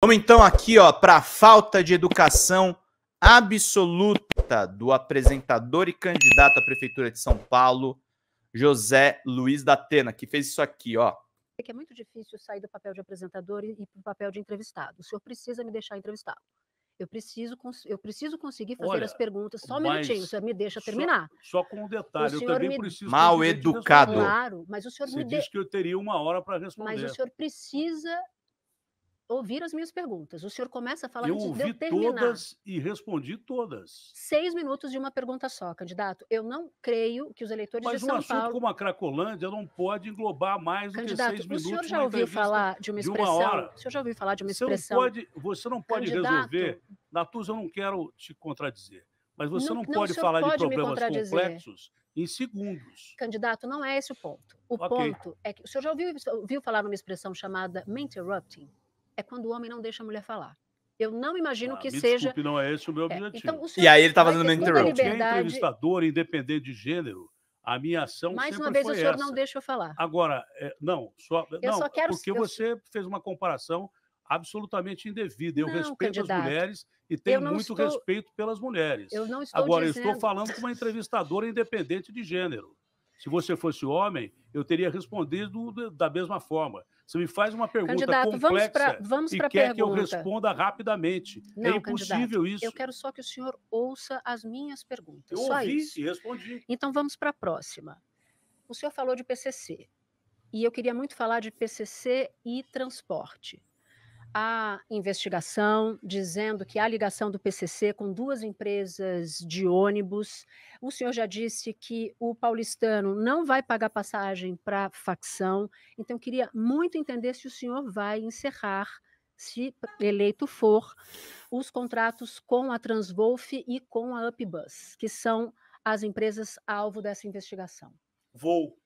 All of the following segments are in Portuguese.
Vamos então aqui, ó, para a falta de educação absoluta do apresentador e candidato à prefeitura de São Paulo, José Luiz da Atena, que fez isso aqui, ó. É que é muito difícil sair do papel de apresentador e para o papel de entrevistado. O senhor precisa me deixar entrevistado. Eu preciso, eu preciso conseguir fazer Olha, as perguntas. Só um minutinho, o senhor me deixa terminar. Só, só com um detalhe, o eu também me... preciso... Mal educado. Claro, mas o senhor Você me... Você disse de... que eu teria uma hora para responder. Mas o senhor precisa ouvir as minhas perguntas. O senhor começa a falar eu antes de eu terminar. todas e respondi todas. Seis minutos de uma pergunta só, candidato. Eu não creio que os eleitores Mas de São um assunto Paulo... como a Cracolândia não pode englobar mais candidato, do que seis minutos. Candidato, o senhor já ouviu falar de uma expressão? De uma hora. O senhor já ouviu falar de uma expressão? Você não pode, você não pode candidato... resolver... Natuza, eu não quero te contradizer. Mas você não, não pode não, falar pode de problemas complexos em segundos. Candidato, não é esse o ponto. O okay. ponto é que o senhor já ouviu, ouviu falar numa expressão chamada interrupting? é quando o homem não deixa a mulher falar. Eu não imagino ah, que desculpe, seja. Desculpe, não é esse o meu objetivo. É, então, o e aí ele estava dando interrupt. Liberdade... É entrevistador, independente de gênero, a minha ação Mais uma vez, o senhor essa. não deixa eu falar. Agora, é, não, só, eu não, só quero... porque eu... você fez uma comparação absolutamente indevida. Eu não, respeito candidato. as mulheres e tenho muito estou... respeito pelas mulheres. Eu não estou Agora, dizendo... eu estou falando com uma entrevistadora independente de gênero. Se você fosse homem, eu teria respondido da mesma forma. Você me faz uma pergunta candidato, complexa vamos para e quer pergunta. que eu responda rapidamente. É Não, é impossível isso. Eu quero só que o senhor ouça as minhas perguntas. Eu só ouvi isso. e respondi. Então vamos para a próxima. O senhor falou de PCC e eu queria muito falar de PCC e transporte a investigação dizendo que há ligação do PCC com duas empresas de ônibus. O senhor já disse que o paulistano não vai pagar passagem para facção, então queria muito entender se o senhor vai encerrar, se eleito for, os contratos com a Transwolf e com a Upbus, que são as empresas alvo dessa investigação. Vou.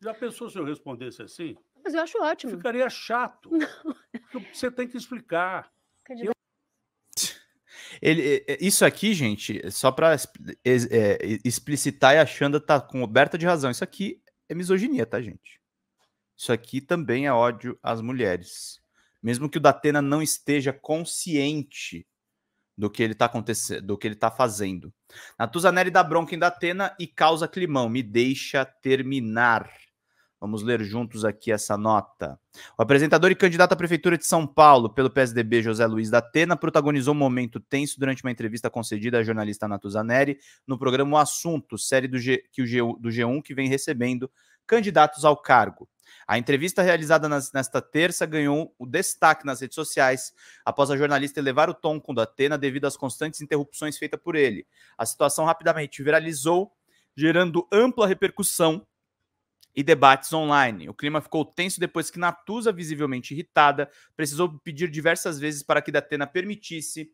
Já pensou se eu respondesse assim? Mas eu acho ótimo. Ficaria chato. Você tem que explicar. Eu... Ele, é, é, isso aqui, gente, é só para é, explicitar, e a Xanda tá coberta de razão. Isso aqui é misoginia, tá, gente? Isso aqui também é ódio às mulheres. Mesmo que o Datena não esteja consciente do que ele tá acontecendo, do que ele tá fazendo. Natuzanelli dá bronca em Datena e causa climão. Me deixa terminar. Vamos ler juntos aqui essa nota. O apresentador e candidato à Prefeitura de São Paulo pelo PSDB, José Luiz da Atena, protagonizou um momento tenso durante uma entrevista concedida à jornalista Natuza Neri no programa O Assunto, série do, G, que o G, do G1 que vem recebendo candidatos ao cargo. A entrevista realizada nas, nesta terça ganhou o destaque nas redes sociais após a jornalista elevar o tom com o Datena devido às constantes interrupções feitas por ele. A situação rapidamente viralizou, gerando ampla repercussão e debates online. O clima ficou tenso depois que Natuza, visivelmente irritada, precisou pedir diversas vezes para que Datena permitisse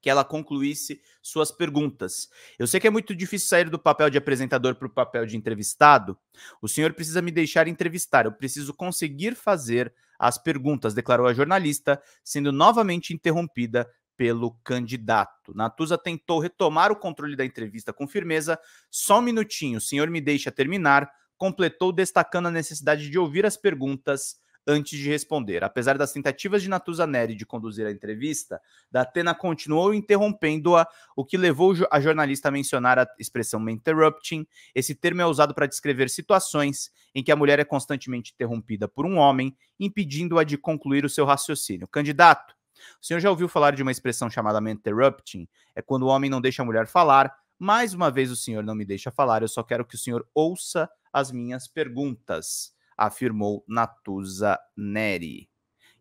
que ela concluísse suas perguntas. Eu sei que é muito difícil sair do papel de apresentador para o papel de entrevistado. O senhor precisa me deixar entrevistar. Eu preciso conseguir fazer as perguntas, declarou a jornalista, sendo novamente interrompida pelo candidato. Natuza tentou retomar o controle da entrevista com firmeza. Só um minutinho, o senhor me deixa terminar completou destacando a necessidade de ouvir as perguntas antes de responder. Apesar das tentativas de Natuza Neri de conduzir a entrevista, Datena continuou interrompendo-a, o que levou a jornalista a mencionar a expressão interrupting. Esse termo é usado para descrever situações em que a mulher é constantemente interrompida por um homem, impedindo-a de concluir o seu raciocínio. Candidato, o senhor já ouviu falar de uma expressão chamada interrupting? É quando o homem não deixa a mulher falar. Mais uma vez o senhor não me deixa falar, eu só quero que o senhor ouça as minhas perguntas, afirmou Natuza Neri.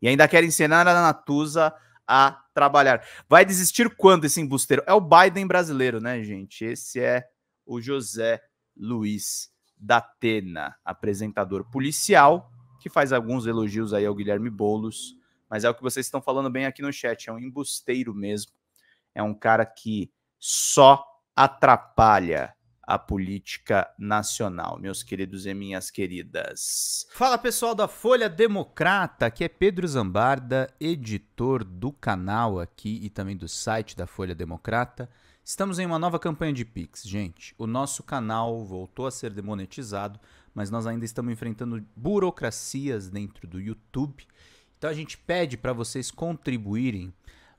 E ainda quer ensinar a Natuza a trabalhar. Vai desistir quando esse embusteiro? É o Biden brasileiro, né, gente? Esse é o José Luiz da Atena, apresentador policial, que faz alguns elogios aí ao Guilherme Bolos, mas é o que vocês estão falando bem aqui no chat, é um embusteiro mesmo. É um cara que só atrapalha a política nacional, meus queridos e minhas queridas. Fala pessoal da Folha Democrata, aqui é Pedro Zambarda, editor do canal aqui e também do site da Folha Democrata. Estamos em uma nova campanha de Pix, gente. O nosso canal voltou a ser demonetizado, mas nós ainda estamos enfrentando burocracias dentro do YouTube. Então a gente pede para vocês contribuírem